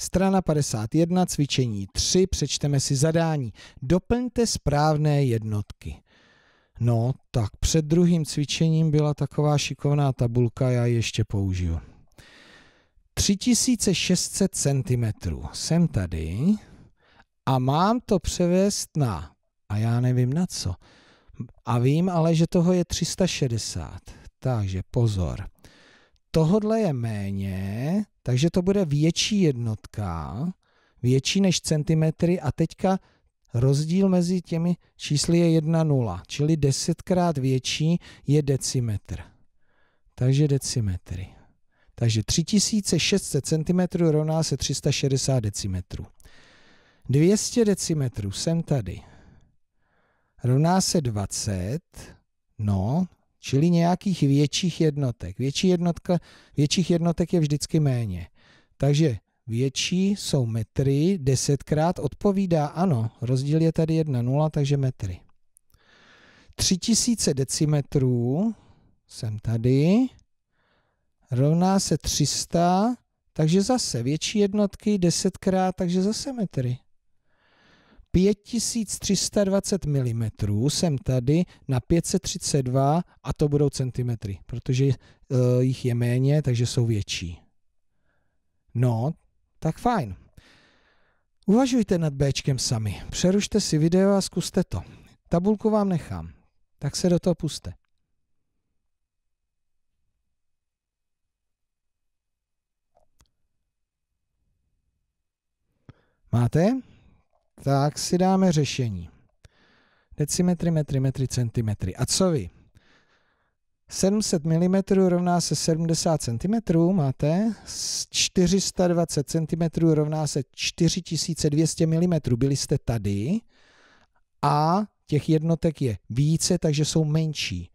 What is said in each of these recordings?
Strana 51, cvičení 3, přečteme si zadání. Doplňte správné jednotky. No, tak před druhým cvičením byla taková šikovná tabulka, já ji ještě použiju. 3600 cm. Jsem tady a mám to převést na, a já nevím na co. A vím ale, že toho je 360. Takže pozor. Tohodle je méně, takže to bude větší jednotka, větší než centimetry a teďka rozdíl mezi těmi čísly je 1,0, čili desetkrát větší je decimetr. Takže decimetry. Takže 3600 cm rovná se 360 decimetrů. 200 decimetrů jsem tady. Rovná se 20, no, čili nějakých větších jednotek. Větší jednotka, větších jednotek je vždycky méně. Takže větší jsou metry, desetkrát odpovídá ano, rozdíl je tady jedna nula, takže metry. 3000 decimetrů, jsem tady, rovná se 300, takže zase větší jednotky, desetkrát, takže zase metry. 5320 mm jsem tady na 532 a to budou centimetry, protože uh, jich je méně, takže jsou větší. No, tak fajn. Uvažujte nad B sami. Přerušte si video a zkuste to. Tabulku vám nechám. Tak se do toho puste. Máte? tak si dáme řešení. Decimetry, metry, metry, centimetry. A co vy? 700 mm rovná se 70 cm, máte. 420 cm rovná se 4200 mm. Byli jste tady a těch jednotek je více, takže jsou menší.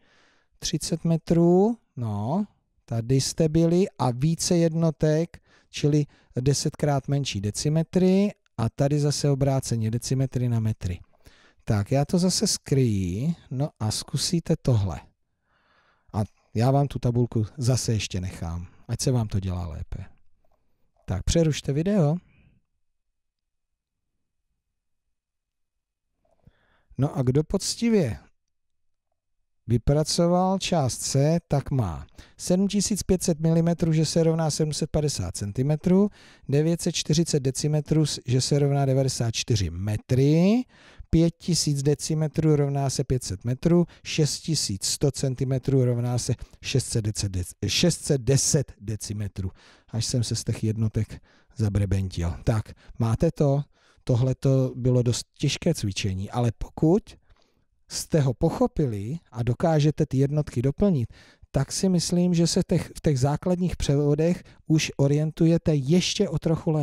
30 metrů, no, tady jste byli a více jednotek, čili krát menší decimetry a tady zase obráceně decimetry na metry. Tak já to zase skryji, no a zkusíte tohle. A já vám tu tabulku zase ještě nechám, ať se vám to dělá lépe. Tak přerušte video. No a kdo poctivě vypracoval část C, tak má 7500 mm, že se rovná 750 cm, 940 decimetrů, že se rovná 94 metry, 5000 decimetrů rovná se 500 metrů, 6100 cm rovná se 610 decimetrů. Až jsem se z těch jednotek zabrebentil. Tak, máte to? Tohle to bylo dost těžké cvičení, ale pokud jste ho pochopili a dokážete ty jednotky doplnit, tak si myslím, že se těch, v těch základních převodech už orientujete ještě o trochu lépe.